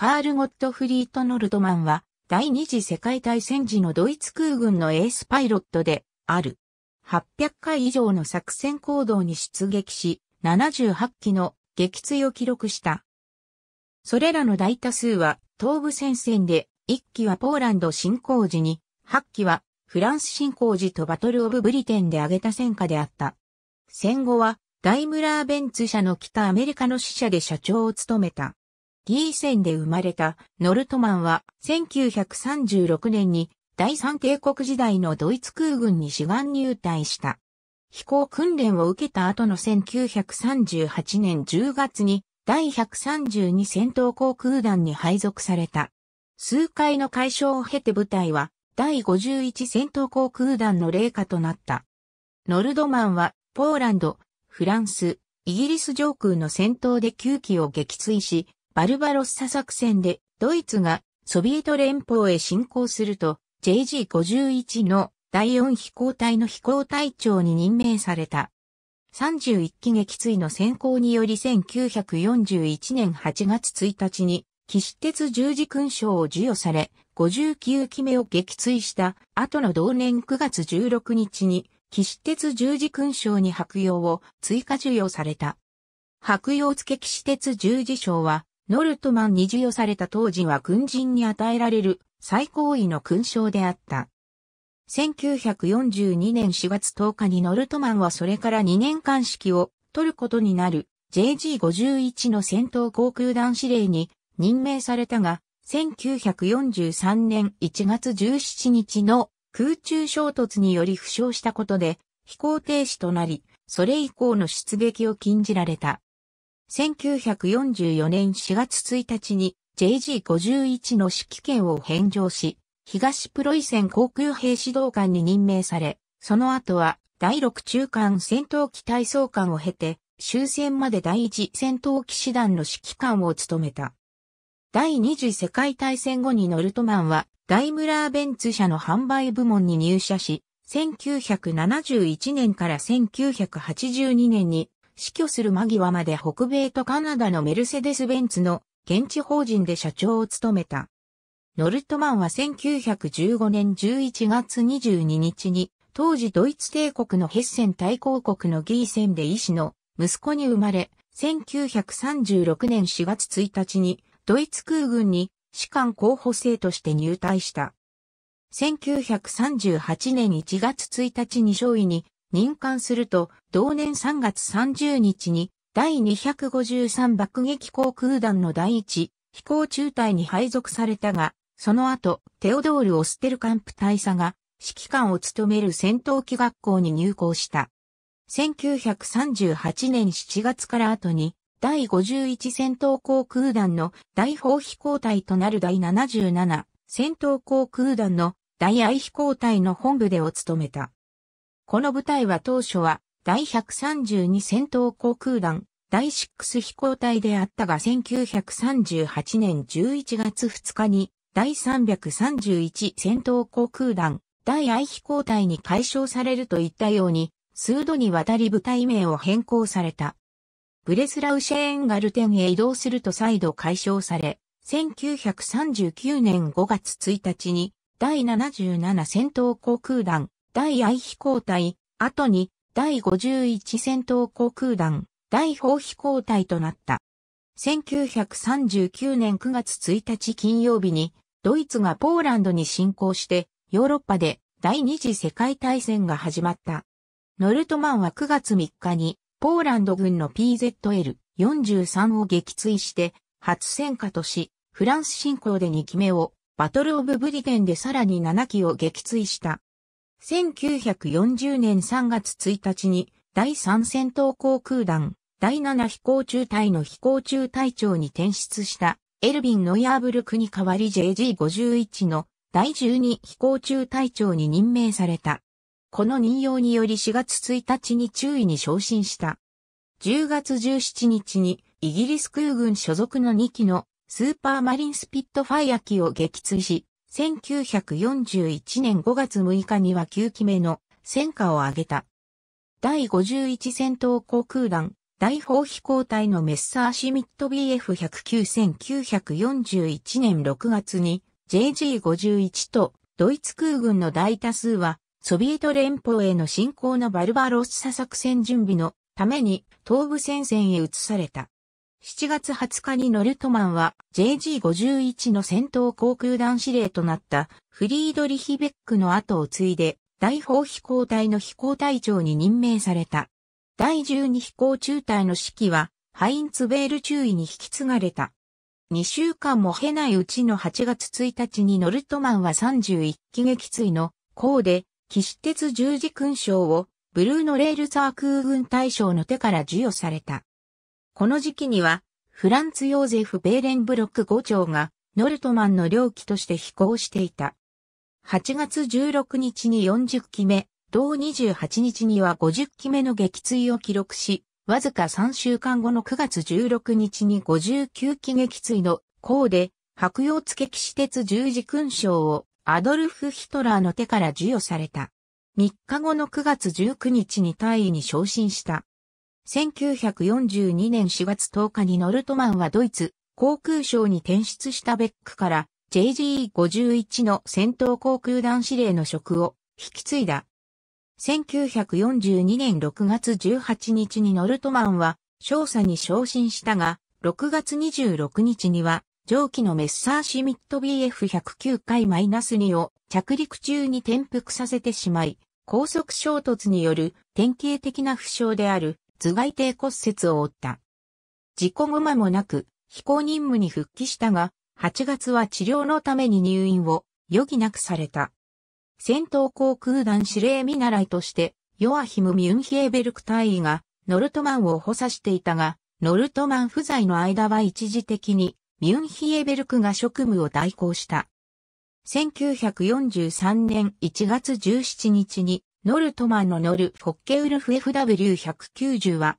カール・ゴットフリート・ノルドマンは、第二次世界大戦時のドイツ空軍のエースパイロットで、ある。800回以上の作戦行動に出撃し、78機の撃墜を記録した。それらの大多数は、東部戦線で、1機はポーランド侵攻時に、8機はフランス侵攻時とバトル・オブ・ブリテンで挙げた戦果であった。戦後は、ダイムラー・ベンツ社の北アメリカの支社で社長を務めた。ギーセンで生まれたノルトマンは1936年に第三帝国時代のドイツ空軍に志願入隊した。飛行訓練を受けた後の1938年10月に第132戦闘航空団に配属された。数回の解消を経て部隊は第51戦闘航空団の霊下となった。ノルドマンはポーランド、フランス、イギリス上空の戦闘で9機を撃墜し、バルバロッサ作戦でドイツがソビエト連邦へ侵攻すると JG51 の第4飛行隊の飛行隊長に任命された。31機撃墜の先行により1941年8月1日に騎士鉄十字勲章を授与され、59機目を撃墜した後の同年9月16日に騎士鉄十字勲章に白用を追加授与された。白用付騎士鉄十字章はノルトマンに授与された当時は軍人に与えられる最高位の勲章であった。1942年4月10日にノルトマンはそれから2年間式を取ることになる JG51 の戦闘航空団司令に任命されたが、1943年1月17日の空中衝突により負傷したことで飛行停止となり、それ以降の出撃を禁じられた。1944年4月1日に JG51 の指揮権を返上し、東プロイセン航空兵指導官に任命され、その後は第6中間戦闘機体操官を経て、終戦まで第1戦闘機師団の指揮官を務めた。第二次世界大戦後にノルトマンは、ダイムラーベンツ社の販売部門に入社し、1971年から1982年に死去する間際まで北米とカナダのメルセデス・ベンツの現地法人で社長を務めた。ノルトマンは1915年11月22日に、当時ドイツ帝国のヘッセン大公国のギーセンで医師の息子に生まれ、1936年4月1日にドイツ空軍に士官候補生として入隊した。1938年1月1日に少尉に任官すると、同年3月30日に、第253爆撃航空団の第一飛行中隊に配属されたが、その後、テオドール・オステルカンプ大佐が、指揮官を務める戦闘機学校に入校した。1938年7月から後に、第51戦闘航空団の第砲飛行隊となる第77戦闘航空団の第愛飛行隊の本部でを務めた。この部隊は当初は第132戦闘航空団第6飛行隊であったが1938年11月2日に第331戦闘航空団第愛飛行隊に解消されるといったように数度にわたり部隊名を変更された。ブレスラウシェーンガルテンへ移動すると再度解消され、1939年5月1日に第77戦闘航空団第愛飛行隊、後に第51戦闘航空団、第砲飛行隊となった。1939年9月1日金曜日に、ドイツがポーランドに侵攻して、ヨーロッパで第二次世界大戦が始まった。ノルトマンは9月3日に、ポーランド軍の PZL-43 を撃墜して、初戦果とし、フランス侵攻で2機目を、バトルオブブリテンでさらに7機を撃墜した。1940年3月1日に第3戦闘航空団第7飛行中隊の飛行中隊長に転出したエルビン・ノイアーブルクに代わり JG51 の第12飛行中隊長に任命された。この任用により4月1日に中尉に昇進した。10月17日にイギリス空軍所属の2機のスーパーマリンスピットファイア機を撃墜し、1941年5月6日には9期目の戦果を挙げた。第51戦闘航空団、大砲飛行隊のメッサーシミット BF109-1941 年6月に JG51 とドイツ空軍の大多数はソビエト連邦への侵攻のバルバロッサ作戦準備のために東部戦線へ移された。7月20日にノルトマンは JG51 の戦闘航空団司令となったフリードリヒベックの後を継いで大砲飛行隊の飛行隊長に任命された。第12飛行中隊の指揮はハインツベール中尉に引き継がれた。2週間も経ないうちの8月1日にノルトマンは31機撃墜の功で騎士鉄十字勲章をブルーノレールサー空軍大将の手から授与された。この時期には、フランツ・ヨーゼフ・ベーレンブロック5長が、ノルトマンの領機として飛行していた。8月16日に40機目、同28日には50機目の撃墜を記録し、わずか3週間後の9月16日に59機撃墜の項で、白洋付騎士鉄十字勲章をアドルフ・ヒトラーの手から授与された。3日後の9月19日に大尉に昇進した。1942年4月10日にノルトマンはドイツ航空省に転出したベックから JGE51 の戦闘航空団司令の職を引き継いだ。1942年6月18日にノルトマンは少佐に昇進したが、6月26日には上記のメッサーシミット BF109 回 -2 を着陸中に転覆させてしまい、高速衝突による典型的な負傷である頭蓋底骨折を負った。事故後間もなく、飛行任務に復帰したが、8月は治療のために入院を余儀なくされた。戦闘航空団司令見習いとして、ヨアヒム・ミュンヒエベルク大尉がノルトマンを補佐していたが、ノルトマン不在の間は一時的にミュンヒエベルクが職務を代行した。1943年1月17日にノルトマンのノル・フォッケウルフ FW190 は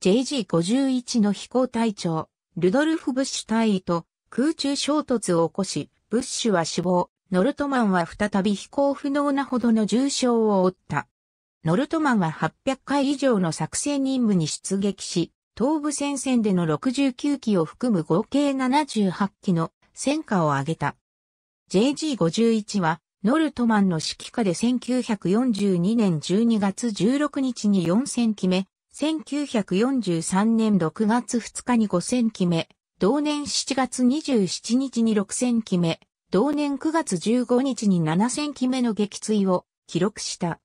IJG51 の飛行隊長、ルドルフ・ブッシュ隊員と空中衝突を起こし、ブッシュは死亡、ノルトマンは再び飛行不能なほどの重傷を負った。ノルトマンは800回以上の作戦任務に出撃し、東部戦線での69機を含む合計78機の戦果を上げた。JG51 はノルトマンの指揮下で1942年12月16日に4戦決め、1943年6月2日に5戦決め、同年7月27日に6戦決め、同年9月15日に7戦決めの撃墜を記録した。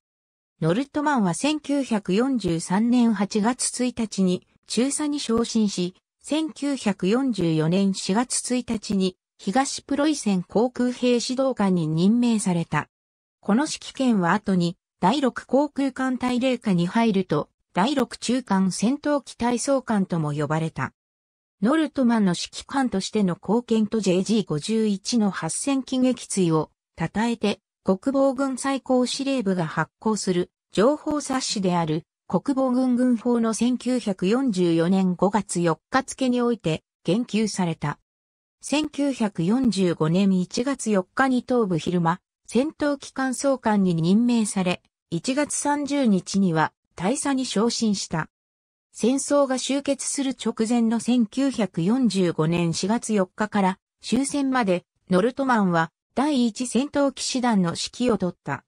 ノルトマンは1943年8月1日に中佐に昇進し、1944年4月1日に東プロイセン航空兵指導官に任命された。この指揮権は後に、第6航空艦隊令下に入ると、第6中間戦闘機体操官とも呼ばれた。ノルトマンの指揮官としての貢献と JG51 の8000機撃墜を称えて、国防軍最高司令部が発行する情報冊子である国防軍軍法の1944年5月4日付において言及された。1945年1月4日に東部昼間、戦闘機関総監に任命され、1月30日には大佐に昇進した。戦争が終結する直前の1945年4月4日から終戦までノルトマンは第一戦闘機師団の指揮を取った。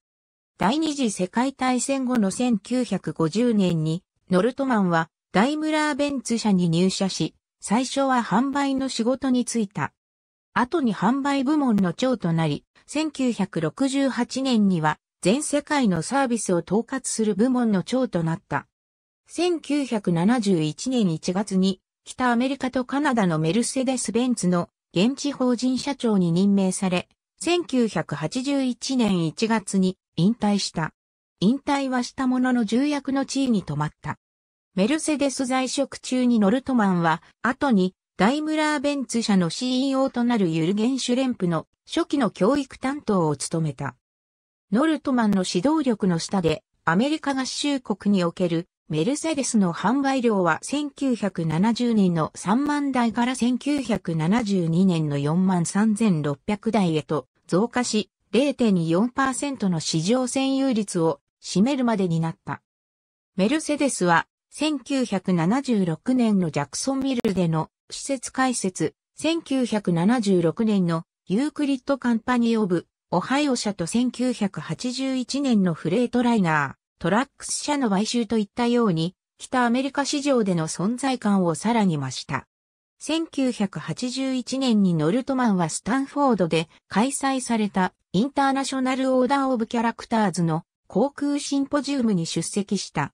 第二次世界大戦後の1950年にノルトマンはダイムラーベンツ社に入社し、最初は販売の仕事に就いた。後に販売部門の長となり、1968年には全世界のサービスを統括する部門の長となった。1971年1月に北アメリカとカナダのメルセデス・ベンツの現地法人社長に任命され、1981年1月に引退した。引退はしたものの重役の地位に止まった。メルセデス在職中にノルトマンは、後にダイムラーベンツ社の CEO となるユルゲン・シュレンプの初期の教育担当を務めた。ノルトマンの指導力の下で、アメリカ合衆国におけるメルセデスの販売量は1970年の3万台から1972年の4万3600台へと増加し、0.4%の市場占有率を占めるまでになった。メルセデスは1976年のジャクソンビルでの施設開設、1976年のユークリッドカンパニーオブ、オハイオ社と1981年のフレートライナー、トラックス社の買収といったように、北アメリカ市場での存在感をさらに増した。1981年にノルトマンはスタンフォードで開催されたインターナショナルオーダーオブキャラクターズの航空シンポジウムに出席した。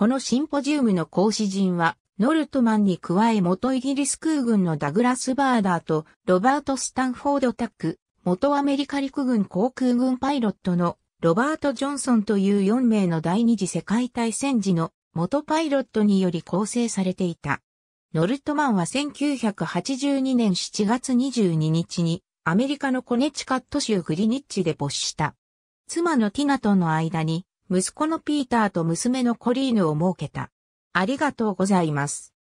このシンポジウムの講師陣は、ノルトマンに加え元イギリス空軍のダグラス・バーダーとロバート・スタンフォード・タック、元アメリカ陸軍航空軍パイロットのロバート・ジョンソンという4名の第二次世界大戦時の元パイロットにより構成されていた。ノルトマンは1982年7月22日にアメリカのコネチカット州グリニッチで没した。妻のティナとの間に息子のピーターと娘のコリーヌを設けた。ありがとうございます。